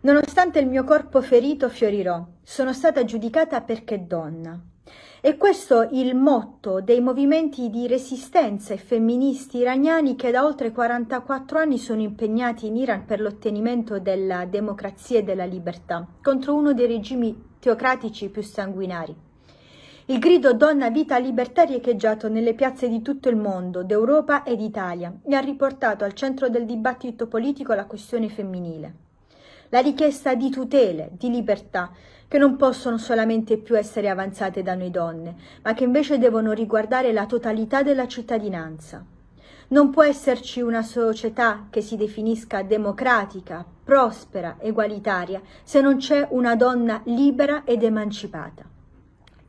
Nonostante il mio corpo ferito fiorirò, sono stata giudicata perché donna. E questo il motto dei movimenti di resistenza e femministi iraniani che da oltre 44 anni sono impegnati in Iran per l'ottenimento della democrazia e della libertà, contro uno dei regimi teocratici più sanguinari. Il grido Donna Vita Libertà è riecheggiato nelle piazze di tutto il mondo, d'Europa e d'Italia, e ha riportato al centro del dibattito politico la questione femminile la richiesta di tutele, di libertà, che non possono solamente più essere avanzate da noi donne, ma che invece devono riguardare la totalità della cittadinanza. Non può esserci una società che si definisca democratica, prospera, egualitaria, se non c'è una donna libera ed emancipata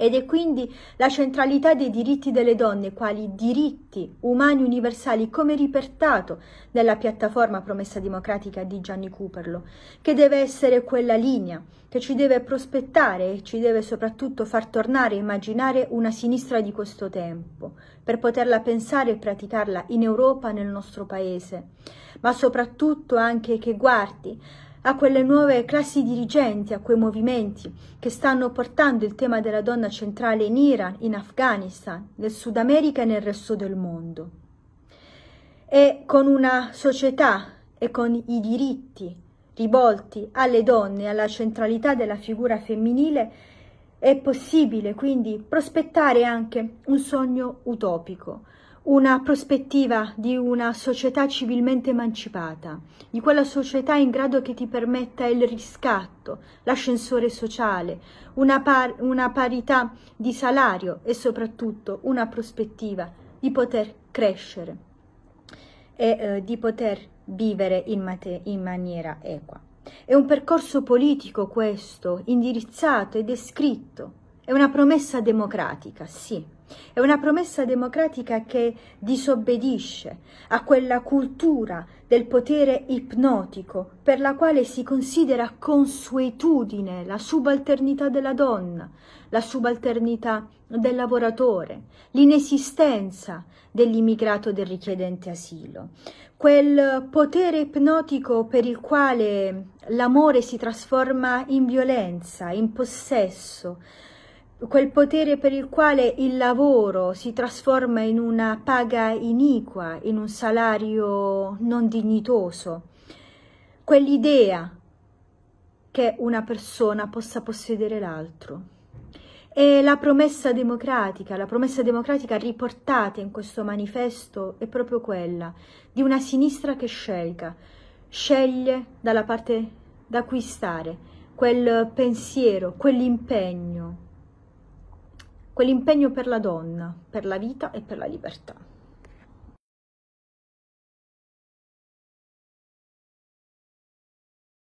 ed è quindi la centralità dei diritti delle donne quali diritti umani universali come ripertato nella piattaforma promessa democratica di Gianni Cooperlo, che deve essere quella linea che ci deve prospettare e ci deve soprattutto far tornare a immaginare una sinistra di questo tempo, per poterla pensare e praticarla in Europa, nel nostro paese, ma soprattutto anche che guardi a quelle nuove classi dirigenti, a quei movimenti che stanno portando il tema della donna centrale in Iran, in Afghanistan, nel Sud America e nel resto del mondo. E con una società e con i diritti rivolti alle donne e alla centralità della figura femminile è possibile quindi prospettare anche un sogno utopico, una prospettiva di una società civilmente emancipata, di quella società in grado che ti permetta il riscatto, l'ascensore sociale, una, par una parità di salario e soprattutto una prospettiva di poter crescere e eh, di poter vivere in, in maniera equa. È un percorso politico questo, indirizzato e descritto è una promessa democratica, sì, è una promessa democratica che disobbedisce a quella cultura del potere ipnotico per la quale si considera consuetudine la subalternità della donna, la subalternità del lavoratore, l'inesistenza dell'immigrato del richiedente asilo. Quel potere ipnotico per il quale l'amore si trasforma in violenza, in possesso, quel potere per il quale il lavoro si trasforma in una paga iniqua, in un salario non dignitoso, quell'idea che una persona possa possedere l'altro. E la promessa democratica, la promessa democratica riportata in questo manifesto è proprio quella di una sinistra che scelga, sceglie dalla parte da cui stare, quel pensiero, quell'impegno quell'impegno per la donna, per la vita e per la libertà.